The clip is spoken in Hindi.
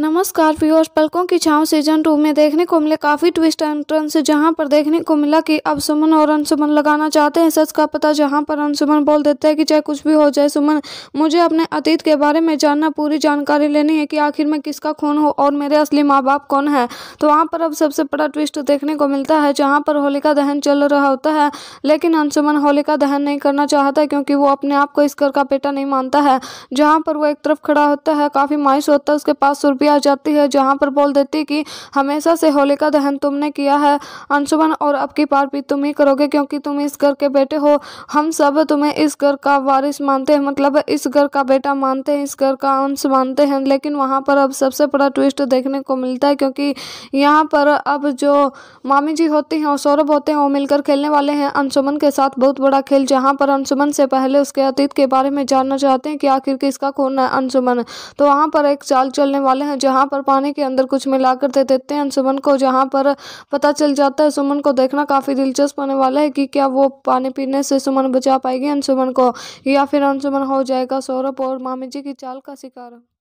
नमस्कार व्यूअर्स पलकों की छांव सीजन टू में देखने को मिले काफ़ी ट्विस्ट एंट्रेंस जहां पर देखने को मिला कि अब सुमन और अंशुमन लगाना चाहते हैं सच का पता जहां पर अंशुमन बोल देते हैं कि चाहे कुछ भी हो जाए सुमन मुझे अपने अतीत के बारे में जानना पूरी जानकारी लेनी है कि आखिर में किसका खून हो और मेरे असली माँ बाप कौन है तो वहाँ पर अब सबसे बड़ा ट्विस्ट देखने को मिलता है जहाँ पर होलिका दहन चल रहा होता है लेकिन अंशुमन होलिका दहन नहीं करना चाहता क्योंकि वो अपने आप को इस घर का बेटा नहीं मानता है जहाँ पर वो एक तरफ खड़ा होता है काफ़ी मायूस होता है उसके पास सुर भी आ जाती है जहाँ पर बोल देती कि हमेशा से होलिका दहन तुमने किया है अंशुमन और अब की पार भी तुम ही करोगे क्योंकि तुम इस घर के बेटे हो हम सब तुम्हें इस घर का वारिस मानते हैं मतलब इस घर का बेटा मानते हैं इस घर का अंश मानते हैं लेकिन वहाँ पर अब सबसे बड़ा ट्विस्ट देखने को मिलता है क्योंकि यहाँ पर अब जो मामी जी होती हैं और सौरभ होते हैं वो मिलकर खेलने वाले हैं अंशुमन के साथ बहुत बड़ा खेल जहाँ पर अंशुमन से पहले उसके अतीत के बारे में जानना चाहते हैं कि आखिर किसका कौन है अंशुमन तो वहाँ पर एक चाल चलने वाले हैं जहाँ पर पानी के अंदर कुछ मिलाकर दे देते हैं सुमन को जहाँ पर पता चल जाता है सुमन को देखना काफ़ी दिलचस्प होने वाला है कि क्या वो पानी पीने से सुमन बचा पाएगी अंशुमन को या फिर अंशुमन हो जाएगा सौरभ और मामी जी की चाल का शिकार